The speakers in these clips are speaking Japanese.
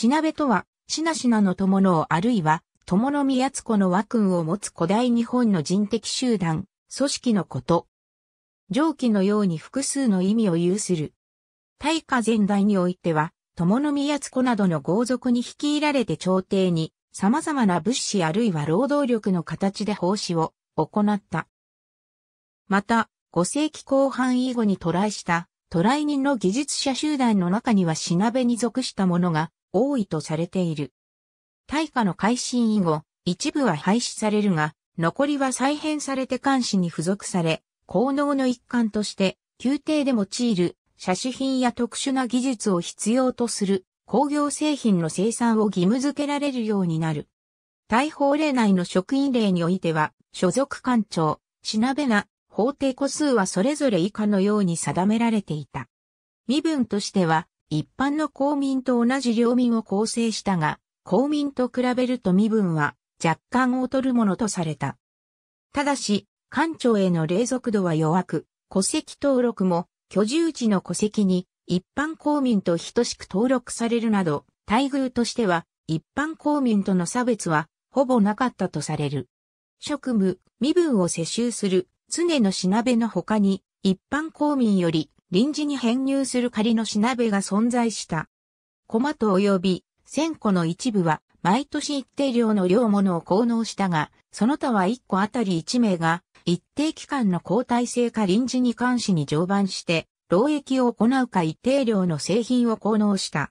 しなべとは、しなしなの友のあるいは、友の宮津子の和君を持つ古代日本の人的集団、組織のこと。上記のように複数の意味を有する。大化前代においては、友の宮津子などの豪族に率いられて朝廷に、様々な物資あるいは労働力の形で奉仕を行った。また、5世紀後半以後に渡来した、渡来人の技術者集団の中にはしなべに属した者が多いとされている。大化の改新以後、一部は廃止されるが、残りは再編されて監視に付属され、効能の一環として、宮廷で用いる、写真品や特殊な技術を必要とする工業製品の生産を義務付けられるようになる。大法令内の職員令においては、所属官庁、品べな、法定個数はそれぞれ以下のように定められていた。身分としては、一般の公民と同じ領民を構成したが、公民と比べると身分は若干劣るものとされた。ただし、官庁への冷属度は弱く、戸籍登録も居住地の戸籍に一般公民と等しく登録されるなど、待遇としては一般公民との差別はほぼなかったとされる。職務、身分を世襲する常のしなべの他に一般公民より臨時に編入する仮の品部が存在した。コマ及び千個の一部は毎年一定量の量物を効能したが、その他は一個あたり一名が一定期間の交代制か臨時に監視に常磐して、労役を行うか一定量の製品を効能した。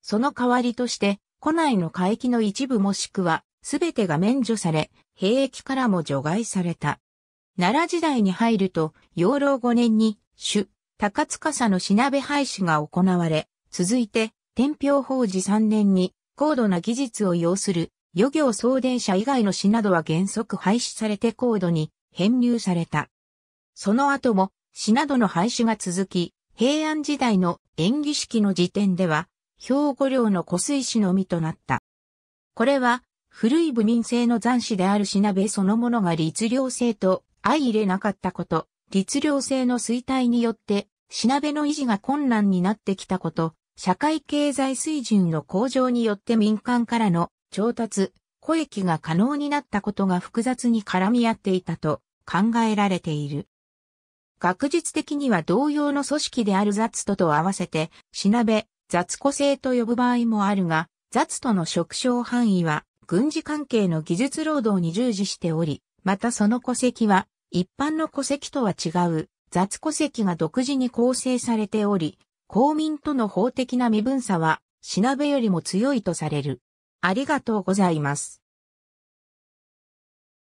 その代わりとして、庫内の海域の一部もしくは、すべてが免除され、兵役からも除外された。奈良時代に入ると、養老5年に、主、高司の品部廃止が行われ、続いて、天平法事3年に、高度な技術を要する、漁業送電車以外の市などは原則廃止されて高度に編入された。その後も、市などの廃止が続き、平安時代の演技式の時点では、兵庫領の湖水市のみとなった。これは、古い部民制の残滓である品部そのものが律令制と相入れなかったこと、律令制の衰退によって、品部の維持が困難になってきたこと、社会経済水準の向上によって民間からの調達、雇益が可能になったことが複雑に絡み合っていたと考えられている。学術的には同様の組織である雑とと合わせて、品部、雑個性と呼ぶ場合もあるが、雑との職称範囲は軍事関係の技術労働に従事しており、またその戸籍は一般の戸籍とは違う雑戸籍が独自に構成されており、公民との法的な身分差は、しなべよりも強いとされる。ありがとうございます。